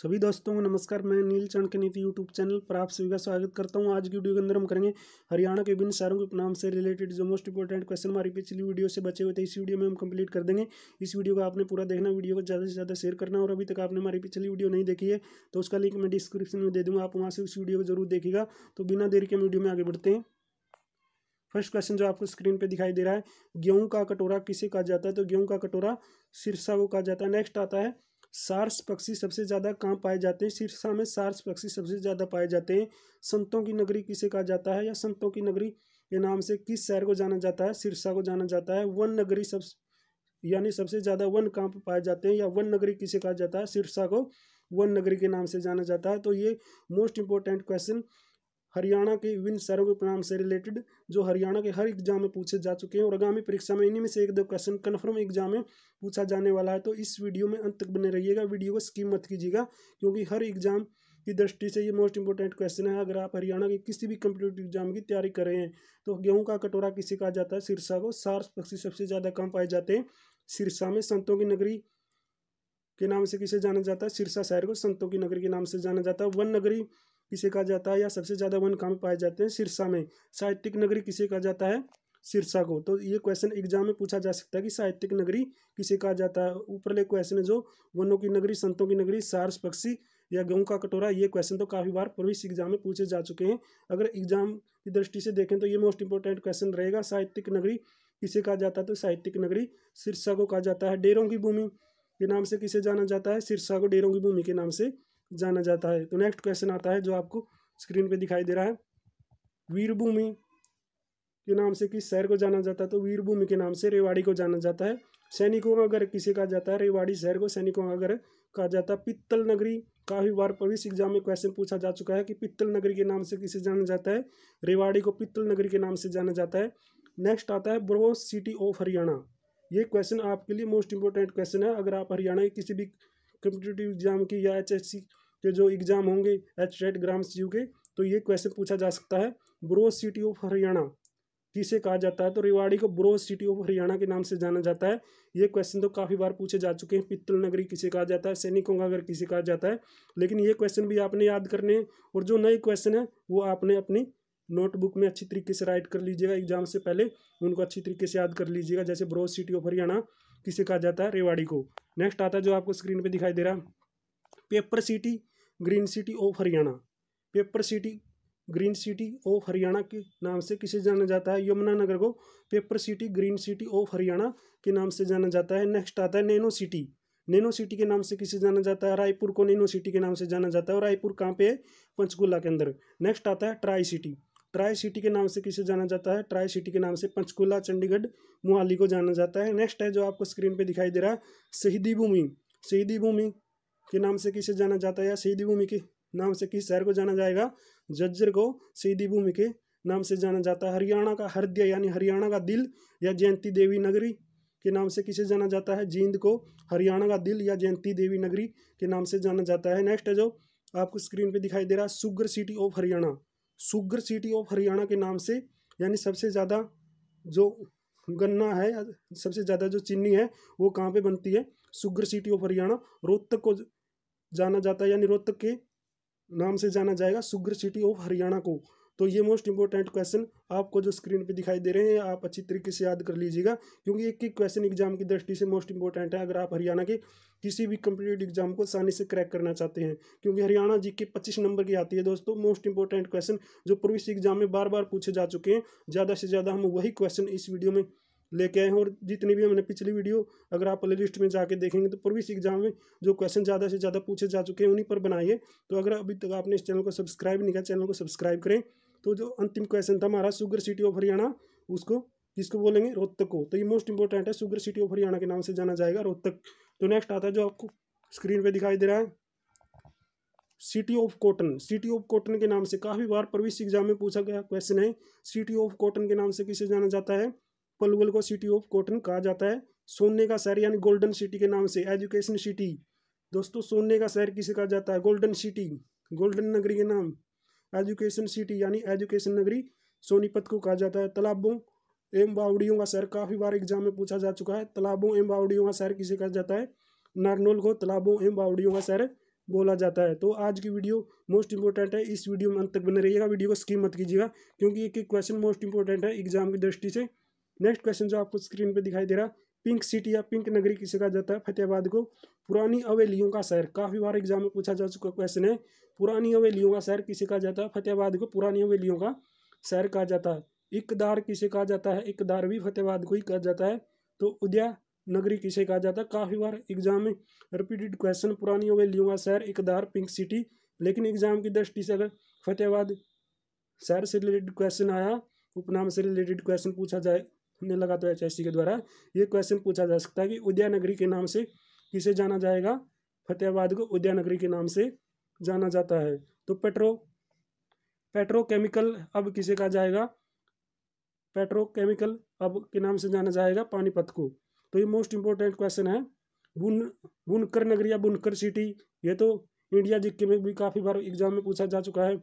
सभी दोस्तों को नमस्कार मैं नील चंद के नीति यूट्यूब चैनल पर आप सभी का स्वागत करता हूं आज की वीडियो के अंदर हम करेंगे हरियाणा के विभिन्न शहरों के उपनाम से रिलेटेड जो मोस्ट इंपॉर्टेंट क्वेश्चन हमारी पिछली वीडियो से बचे हुए थे इस वीडियो में हम कंप्लीट कर देंगे इस वीडियो को आपने पूरा देखना वीडियो को ज़्यादा से ज़्यादा शेयर करना और अभी तक आपने हमारी पिछली वीडियो नहीं देखी है तो उसका लिंक मैं डिस्क्रिप्शन में दे दूँगा आप वहाँ से उस वीडियो को जरूर देखेगा तो बिना देर के वीडियो में आगे बढ़ते हैं फर्स्ट क्वेश्चन जो आपको स्क्रीन पे दिखाई दे रहा है गेहूं का कटोरा किसे कहा जाता है तो गेहूं का कटोरा सिरसा को कहा जाता है नेक्स्ट आता है सार्स पक्षी सबसे ज़्यादा कहाँ पाए जाते हैं सिरसा में सार्स पक्षी सबसे ज़्यादा पाए जाते हैं संतों की नगरी किसे कहा जाता है या संतों की नगरी के नाम से किस शहर को जाना जाता है सिरसा को जाना जाता है वन नगरी सब यानी सबसे ज़्यादा वन कहाँ पर पाए जाते हैं या वन नगरी किसे कहा जाता है सिरसा को वन नगरी के नाम से जाना जाता है तो ये मोस्ट इंपॉर्टेंट क्वेश्चन हरियाणा के विभिन्न शहरों के प्रणाम से रिलेटेड जो हरियाणा के हर एग्जाम में पूछे जा चुके हैं और आगामी परीक्षा में इन्हीं में से एक दो क्वेश्चन कन्फर्म एग्जाम में पूछा जाने वाला है तो इस वीडियो में अंत तक बने रहिएगा वीडियो को स्कीम मत कीजिएगा क्योंकि हर एग्जाम की दृष्टि से ये मोस्ट इंपॉर्टेंट क्वेश्चन है अगर आप हरियाणा के किसी भी कम्पिटेटिव एग्जाम की तैयारी कर रहे हैं तो गेहूँ का कटोरा किसे कहा जाता है सिरसा को सार्स पक्षी सबसे ज़्यादा कम पाए जाते हैं सिरसा में संतों की नगरी के नाम से किसे जाना जाता है सिरसा शहर को संतों की नगरी के नाम से जाना जाता है वन नगरी किसे कहा जाता है या सबसे ज़्यादा वन कहाँ पाए जाते हैं सिरसा में साहित्यिक नगरी किसे कहा जाता है सिरसा को तो ये क्वेश्चन एग्जाम में पूछा जा सकता है कि साहित्यिक नगरी किसे कहा जाता है ऊपरले क्वेश्चन है जो वनों की नगरी संतों की नगरी सार्स पक्षी या गेहूँ का कटोरा ये क्वेश्चन तो काफ़ी बार प्रवेश एग्जाम में पूछे जा चुके हैं अगर एग्जाम की दृष्टि से देखें तो ये मोस्ट इंपॉर्टेंट क्वेश्चन रहेगा साहित्यिक नगरी किसे कहा जाता है तो साहित्यिक नगरी सिरसा को कहा जाता है डेरों की भूमि के नाम से किसे जाना जाता है सिरसा को डेरों की भूमि के नाम से जाना जाता है तो नेक्स्ट क्वेश्चन आता है जो आपको स्क्रीन पे दिखाई दे रहा है वीरभूमि के नाम से किस शहर को जाना जाता है तो वीरभूमि के नाम से रेवाड़ी को जाना जाता है सैनिकों का घर किसे कहा जाता है रेवाड़ी शहर को सैनिकों का घर कहा जाता है पित्तल नगरी काफ़ी बार प्रवेश एग्जाम में क्वेश्चन पूछा जा चुका है कि पित्तल नगरी के नाम से किसे जाना जाता है रेवाड़ी को पित्तल नगरी के नाम से जाना जाता है नेक्स्ट आता है ब्रोस सिटी ऑफ हरियाणा ये क्वेश्चन आपके लिए मोस्ट इंपॉर्टेंट क्वेश्चन है अगर आप हरियाणा के किसी भी कम्पिटेटिव एग्जाम की या एच के जो एग्ज़ाम होंगे एच रेट ग्राम सी के तो ये क्वेश्चन पूछा जा सकता है ब्रो सिटी ऑफ हरियाणा किसे कहा जाता है तो रेवाड़ी को ब्रो सिटी ऑफ हरियाणा के नाम से जाना जाता है ये क्वेश्चन तो काफ़ी बार पूछे जा चुके हैं पित्तल नगरी किसे कहा जाता है सैनिक अगर किसे कहा जाता है लेकिन ये क्वेश्चन भी आपने याद करने हैं और जो नए क्वेश्चन हैं वो आपने अपनी नोटबुक में अच्छी तरीके से राइट कर लीजिएगा एग्जाम से पहले उनको अच्छी तरीके से याद कर लीजिएगा जैसे ब्रो सिटी ऑफ हरियाणा किसे कहा जाता है रेवाड़ी को नेक्स्ट आता है जो आपको स्क्रीन पे दिखाई दे रहा है paper city green city of Haryana paper city green city of Haryana के नाम से किसे जाना जाता है यमुनानगर को paper city green city of Haryana के नाम से जाना जाता है नेक्स्ट आता है नैनो सिटी नैनो सिटी के नाम से किसे जाना जाता है रायपुर को नैनो सिटी के नाम से जाना जाता है और रायपुर कहाँ पे है पंचकूला के अंदर नेक्स्ट आता है ट्राई सिटी ट्राई सिटी के नाम से किसे जाना जाता है ट्राई सिटी के नाम से पंचकूला चंडीगढ़ मोहाली को जाना जाता है नेक्स्ट है जो आपको स्क्रीन पे दिखाई दे रहा है शहीदी भूमि शहीदी भूमि के नाम से किसे जाना जाता है या शहीदी भूमि के नाम से किस शहर को जाना जाएगा जज्जर को शहीदी भूमि के नाम से जाना जाता है हरियाणा का हृदय यानी हरियाणा का दिल या जयंती देवी नगरी के नाम से किसे जाना जाता है जींद को हरियाणा का दिल या जयंती देवी नगरी के नाम से जाना जाता है नेक्स्ट है जो आपको स्क्रीन पे दिखाई दे रहा है sugar city of Haryana sugar city of Haryana के नाम से यानी सबसे ज़्यादा जो गन्ना है सबसे ज़्यादा जो चीनी है वो कहाँ पे बनती है sugar city of Haryana Rohtak को जाना जाता है यानी रोहतक के नाम से जाना जाएगा सुगर सिटी ऑफ हरियाणा को तो ये मोस्ट इंपॉर्टेंट क्वेश्चन आपको जो स्क्रीन पे दिखाई दे रहे हैं आप अच्छी तरीके से याद कर लीजिएगा क्योंकि एक एक क्वेश्चन एग्जाम की दृष्टि से मोस्ट इंपॉर्टेंट है अगर आप हरियाणा के किसी भी कंप्यूटेटिव एग्जाम को आसानी से क्रैक करना चाहते हैं क्योंकि हरियाणा जी के पच्चीस नंबर की आती है दोस्तों मोस्ट इंपॉर्टेंट क्वेश्चन जो प्रवेश एग्जाम में बार बार पूछे जा चुके हैं ज़्यादा से ज़्यादा हम वही क्वेश्चन इस वीडियो में लेके आए हैं और जितनी भी हमने पिछली वीडियो अगर आप प्ले लिस्ट में जाके देखेंगे तो प्रवेश एग्जाम में जो क्वेश्चन ज़्यादा से ज़्यादा पूछे जा चुके हैं उन्हीं पर बनाइए तो अगर अभी तक आपने इस चैनल को सब्सक्राइब नहीं किया चैनल को सब्सक्राइब करें तो जो अंतिम क्वेश्चन था हमारा सुगर सिटी ऑफ हरियाणा उसको किसको बोलेंगे रोहतक को तो ये मोस्ट इंपॉर्टेंट है सुगर सिटी ऑफ हरियाणा के नाम से जाना जाएगा रोहतक तो नेक्स्ट आता है जो आपको स्क्रीन पे दिखाई दे रहा है city of cotton city of cotton के नाम से काफ़ी बार प्रवेश एग्जाम में पूछा गया क्वेश्चन है सिटी ऑफ कॉटन के नाम से किसे जाना जाता है पलवल को सिटी ऑफ कॉटन कहा जाता है सोने का शहर यानी गोल्डन सिटी के नाम से एजुकेशन सिटी दोस्तों सोने का शहर किसे कहा जाता है गोल्डन सिटी गोल्डन नगरी के नाम एजुकेशन सिटी यानी एजुकेशन नगरी सोनीपत को कहा जाता है तालाबों एवं बावड़ियों का शहर काफ़ी बार एग्जाम में पूछा जा चुका है तालाबों एवं बावड़ियों का शहर किसे कहा जाता है नारनोल को तालाबों एवं बावड़ियों का शहर बोला जाता है तो आज की वीडियो मोस्ट इंपॉर्टेंट है इस वीडियो में अंत तक बने रहिएगा वीडियो को स्किप मत कीजिएगा क्योंकि एक एक क्वेश्चन मोस्ट इंपॉर्टेंट है एग्जाम की दृष्टि से नेक्स्ट क्वेश्चन जो आपको स्क्रीन पर दिखाई दे रहा पिंक सिटी या पिंक नगरी किसे कहा जाता है फतेहाबाद को पुरानी अवेलियों का शहर काफ़ी बार एग्जाम में पूछा जा चुका क्वेश्चन है पुरानी अवेलियों का शहर किसे कहा जाता है फतेहाबाद को पुरानी अवेलियों का शहर कहा जाता है इकदार किसे कहा जाता है इकदार भी फतेहाबाद को ही कहा जाता है तो उदया नगरी किसे कहा जाता है काफ़ी बार एग्जाम में रिपीटेड क्वेश्चन पुरानी अवेलियों का शहर इकदार पिंक सिटी लेकिन एग्जाम की दृष्टि से अगर फतेहाबाद शहर से रिलेटेड क्वेश्चन आया उपनाम से रिलेटेड क्वेश्चन पूछा जाए ने लगा तो एच के द्वारा ये क्वेश्चन पूछा जा सकता है कि उदयानगरी के नाम से किसे जाना जाएगा फतेहाबाद को नगरी के नाम से जाना जाता है तो पेट्रो पेट्रोकेमिकल अब किसे कहा जाएगा पेट्रोकेमिकल अब के नाम से जाना जाएगा पानीपत को तो ये मोस्ट इंपॉर्टेंट क्वेश्चन है बुन बुनकर नगरी या बुनकर सिटी ये तो इंडिया जिक्के में भी काफ़ी बार एग्जाम में पूछा जा चुका है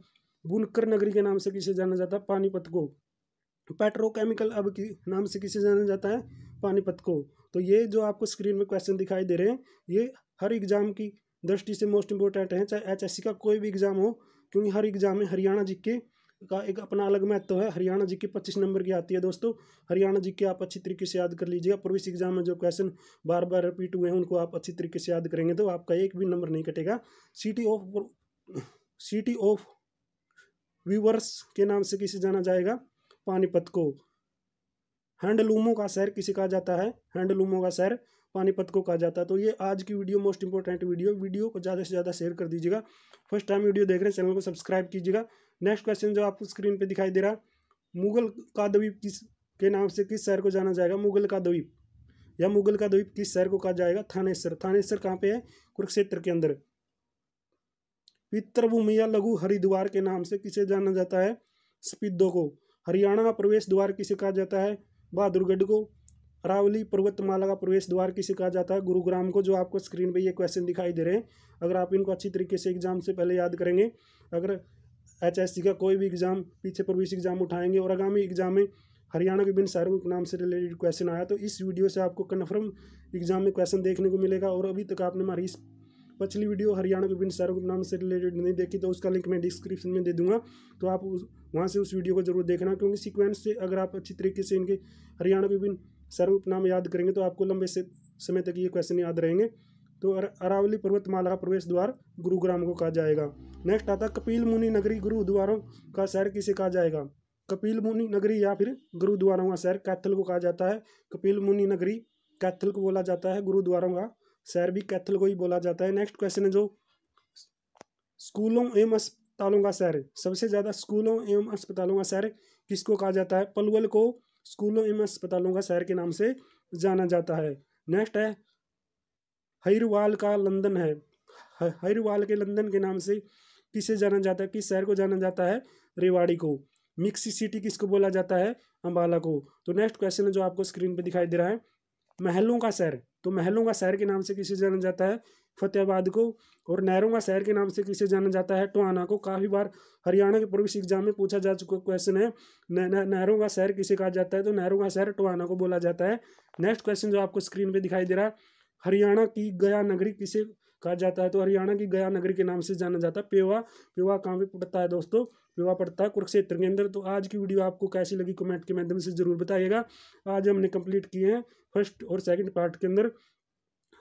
बुनकर नगरी के नाम से किसे जाना जाता है पानीपत को पेट्रोकेमिकल अब कि नाम से किसे जाना जाता है पानीपत को तो ये जो आपको स्क्रीन में क्वेश्चन दिखाई दे रहे हैं ये हर एग्ज़ाम की दृष्टि से मोस्ट इंपॉर्टेंट है चाहे एच का कोई भी एग्ज़ाम हो क्योंकि हर एग्ज़ाम में हरियाणा जी के का एक अपना अलग महत्व तो है हरियाणा जी के पच्चीस नंबर की आती है दोस्तों हरियाणा जी के आप अच्छी तरीके से याद कर लीजिएगा प्रवेश एग्जाम में जो क्वेश्चन बार बार रिपीट हुए हैं उनको आप अच्छी तरीके से याद करेंगे तो आपका एक भी नंबर नहीं कटेगा city of city of viewers के नाम से किसे जाना जाएगा पानीपत को हैंडलूमों का शहर किसे कहा जाता है हैंडलूमों का शहर पानीपत को कहा जाता है तो ये आज की video most important video video को ज़्यादा से ज़्यादा शेयर कर दीजिएगा फर्स्ट टाइम वीडियो देख रहे हैं चैनल को सब्सक्राइब कीजिएगा नेक्स्ट क्वेश्चन जो आपको स्क्रीन पर दिखाई दे रहा मुगल का द्वीप किस के नाम से किस शहर को जाना जाएगा मुगल का द्वीप या मुगल का द्वीप किस शहर को कहा जाएगा थानेसर थानेश्वर कहाँ पे है कुरुक्षेत्र के अंदर पितृभूमि या लघु हरिद्वार के नाम से किसे जाना जाता है स्पिदो को हरियाणा का प्रवेश द्वार किसे कहा जाता है बहादुरगढ़ को अरावली पर्वतमाला का प्रवेश द्वार किसे कहा जाता है गुरुग्राम को जो आपको स्क्रीन पर ये क्वेश्चन दिखाई दे रहे हैं अगर आप इनको अच्छी तरीके से एग्जाम से पहले याद करेंगे अगर एच का कोई भी एग्ज़ाम पीछे प्रवेश एग्ज़ाम उठाएंगे और आगामी एग्ज़ाम में हरियाणा के विभिन्न शहरों के नाम से रिलेटेड क्वेश्चन आया तो इस वीडियो से आपको कन्फर्म एग्ज़ाम में क्वेश्चन देखने को मिलेगा और अभी तक आपने हमारी इस पिछली वीडियो हरियाणा के विभिन्न शहरों के नाम से रिलेटेड नहीं देखी तो उसका लिंक मैं डिस्क्रिप्शन में दे दूंगा तो आप उस वहाँ से उस वीडियो को जरूर देखना क्योंकि सिक्वेंस से अगर आप अच्छी तरीके से इनके हरियाणा के विभिन्न शहरों के नाम याद करेंगे तो आपको लंबे से समय तक ये क्वेश्चन याद रहेंगे तो अरावली पर्वतमाला का प्रवेश द्वार गुरुग्राम को कहा जाएगा नेक्स्ट आता कपिल मुनि नगरी गुरुद्वारों का शहर किसे कहा जाएगा कपिल मुनि नगरी या फिर गुरुद्वारों का शहर कैथल को कहा जाता है कपिल मुनि नगरी कैथल को बोला जाता है गुरुद्वारों का सैरबी कैथल को ही बोला जाता है नेक्स्ट क्वेश्चन है जो स्कूलों एवं अस्पतालों का शहर सबसे ज़्यादा स्कूलों एवं अस्पतालों का शहर किसको कहा जाता है पलवल को स्कूलों एवं अस्पतालों का शहर के नाम से जाना जाता है नेक्स्ट है हरवाल का लंदन है हरवाल के लंदन के नाम से किसे जाना जाता है किस शहर को जाना जाता है रेवाड़ी को मिक्सी सिटी किसको बोला जाता है अम्बाला को तो नेक्स्ट क्वेश्चन है जो आपको स्क्रीन पर दिखाई दे रहा है महलों का शहर तो महलों का शहर के नाम से किसे जाना जाता है फतेहाबाद को और नहरों का शहर के नाम से किसे जाना जाता है टोहाना को काफ़ी बार हरियाणा के प्रवेश एग्जाम में पूछा जा चुका क्वेश्चन है नहरों का शहर किसे कहा जाता है तो नहरों का शहर टोहाना को बोला जाता है नेक्स्ट क्वेश्चन जो आपको स्क्रीन पे दिखाई दे रहा है हरियाणा की गया नगरी किसे कहा जाता है तो हरियाणा की गया नगरी के नाम से जाना जाता है पेवा पेवा कहाँ पे पड़ता है दोस्तों विवाह पड़ता है कुरुक्षेत्र के अंदर तो आज की वीडियो आपको कैसी लगी कमेंट के माध्यम से ज़रूर बताइएगा आज हमने कंप्लीट किए हैं फर्स्ट और सेकंड पार्ट के अंदर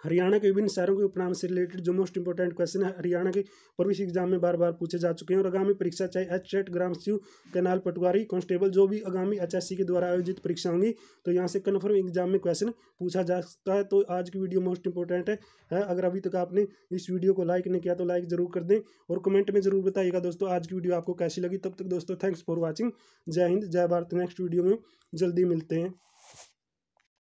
हरियाणा के विभिन्न शहरों के उपनाम से रिलेटेड जो मोस्ट इंपॉर्टेंट क्वेश्चन है हरियाणा के प्रवेश एग्जाम में बार बार पूछे जा चुके हैं और आगामी परीक्षा चाहे एच एट ग्राम शिव कैनाल पटवारी कांस्टेबल जो भी आगामी एच के द्वारा आयोजित परीक्षा होंगी तो यहाँ से कन्फर्म एग्जाम में क्वेश्चन पूछा जा सकता है तो आज की वीडियो मोस्ट इंपॉर्टेंट है, है अगर अभी तक आपने इस वीडियो को लाइक नहीं किया तो लाइक जरूर कर दें और कमेंट में जरूर बताइएगा दोस्तों आज की वीडियो आपको कैसी लगी तब तक दोस्तों थैंक्स फॉर वॉचिंग जय हिंद जय भारत नेक्स्ट वीडियो में जल्दी मिलते हैं